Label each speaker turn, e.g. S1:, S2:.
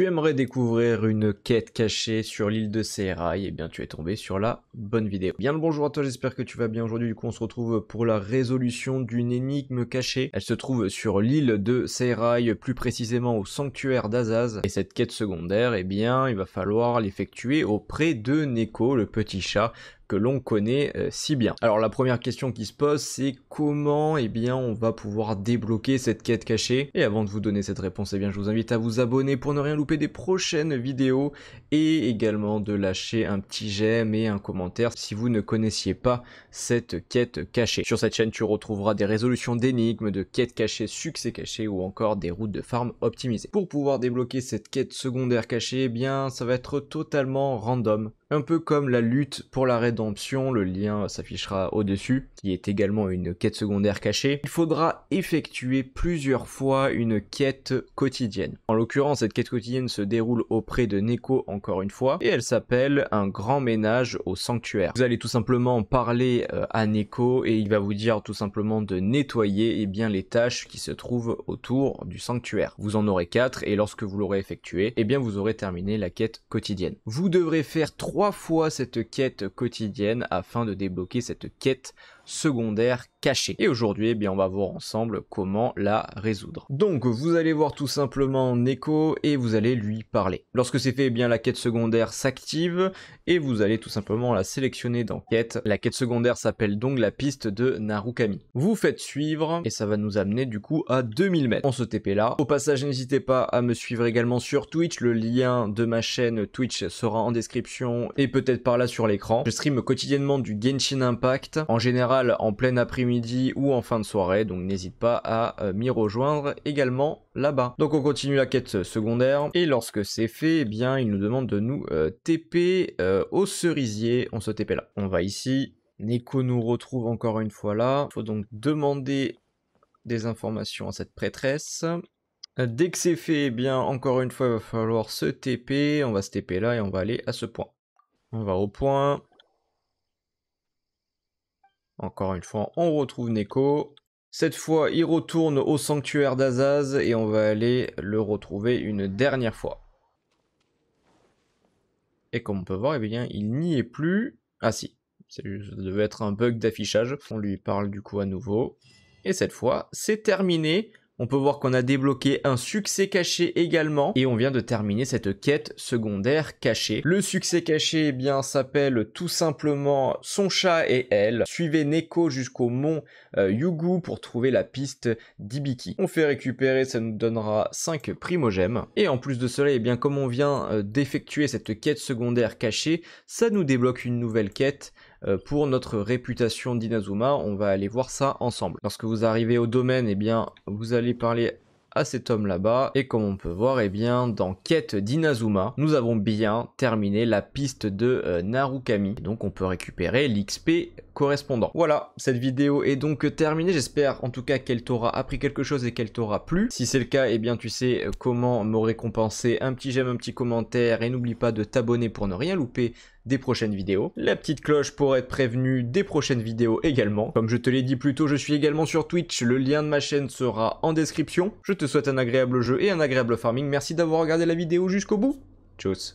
S1: Tu aimerais découvrir une quête cachée sur l'île de Serai, et eh bien tu es tombé sur la bonne vidéo. Bien le bonjour à toi, j'espère que tu vas bien aujourd'hui. Du coup, on se retrouve pour la résolution d'une énigme cachée. Elle se trouve sur l'île de Serai, plus précisément au sanctuaire d'Azaz. Et cette quête secondaire, et eh bien, il va falloir l'effectuer auprès de Neko, le petit chat, que l'on connaît euh, si bien. Alors la première question qui se pose c'est comment eh bien on va pouvoir débloquer cette quête cachée et avant de vous donner cette réponse eh bien je vous invite à vous abonner pour ne rien louper des prochaines vidéos et également de lâcher un petit j'aime et un commentaire si vous ne connaissiez pas cette quête cachée. Sur cette chaîne tu retrouveras des résolutions d'énigmes, de quêtes cachées, succès cachés ou encore des routes de farm optimisées. Pour pouvoir débloquer cette quête secondaire cachée eh bien ça va être totalement random un peu comme la lutte pour la rédemption, le lien s'affichera au-dessus, qui est également une quête secondaire cachée. Il faudra effectuer plusieurs fois une quête quotidienne. En l'occurrence, cette quête quotidienne se déroule auprès de Neko encore une fois, et elle s'appelle Un grand ménage au sanctuaire. Vous allez tout simplement parler euh, à Neko et il va vous dire tout simplement de nettoyer et eh bien, les tâches qui se trouvent autour du sanctuaire. Vous en aurez quatre et lorsque vous l'aurez effectué, eh bien, vous aurez terminé la quête quotidienne. Vous devrez faire trois trois fois cette quête quotidienne afin de débloquer cette quête secondaire caché Et aujourd'hui, eh bien, on va voir ensemble comment la résoudre. Donc, vous allez voir tout simplement Neko et vous allez lui parler. Lorsque c'est fait, eh bien, la quête secondaire s'active et vous allez tout simplement la sélectionner dans quête. La quête secondaire s'appelle donc la piste de Narukami. Vous faites suivre et ça va nous amener du coup à 2000 mètres en ce TP là. Au passage, n'hésitez pas à me suivre également sur Twitch. Le lien de ma chaîne Twitch sera en description et peut-être par là sur l'écran. Je stream quotidiennement du Genshin Impact. En général, en plein après-midi ou en fin de soirée, donc n'hésite pas à euh, m'y rejoindre également là-bas. Donc on continue la quête euh, secondaire et lorsque c'est fait, eh bien il nous demande de nous euh, TP au cerisier, on se TP là. On va ici, Neko nous retrouve encore une fois là, il faut donc demander des informations à cette prêtresse. Dès que c'est fait, eh bien encore une fois il va falloir se TP, on va se TP là et on va aller à ce point. On va au point, encore une fois, on retrouve Neko. Cette fois, il retourne au sanctuaire d'Azaz et on va aller le retrouver une dernière fois. Et comme on peut voir, eh bien, il n'y est plus. Ah si, ça devait être un bug d'affichage. On lui parle du coup à nouveau. Et cette fois, c'est terminé. On peut voir qu'on a débloqué un succès caché également et on vient de terminer cette quête secondaire cachée. Le succès caché, eh bien, s'appelle tout simplement Son chat et elle. Suivez Neko jusqu'au mont euh, Yugou pour trouver la piste d'Ibiki. On fait récupérer, ça nous donnera 5 primogèmes. Et en plus de cela, eh bien, comme on vient euh, d'effectuer cette quête secondaire cachée, ça nous débloque une nouvelle quête euh, pour notre réputation d'Inazuma. On va aller voir ça ensemble. Lorsque vous arrivez au domaine, eh bien, vous allez parler à cet homme là-bas. Et comme on peut voir, eh bien, dans Quête d'Inazuma, nous avons bien terminé la piste de euh, Narukami. donc on peut récupérer l'XP correspondant. Voilà, cette vidéo est donc terminée. J'espère en tout cas qu'elle t'aura appris quelque chose et qu'elle t'aura plu. Si c'est le cas, et eh bien tu sais euh, comment me récompenser. Un petit j'aime, un petit commentaire et n'oublie pas de t'abonner pour ne rien louper des prochaines vidéos. La petite cloche pour être prévenu des prochaines vidéos également. Comme je te l'ai dit plus tôt, je suis également sur Twitch, le lien de ma chaîne sera en description. Je te souhaite un agréable jeu et un agréable farming. Merci d'avoir regardé la vidéo jusqu'au bout. Tchuss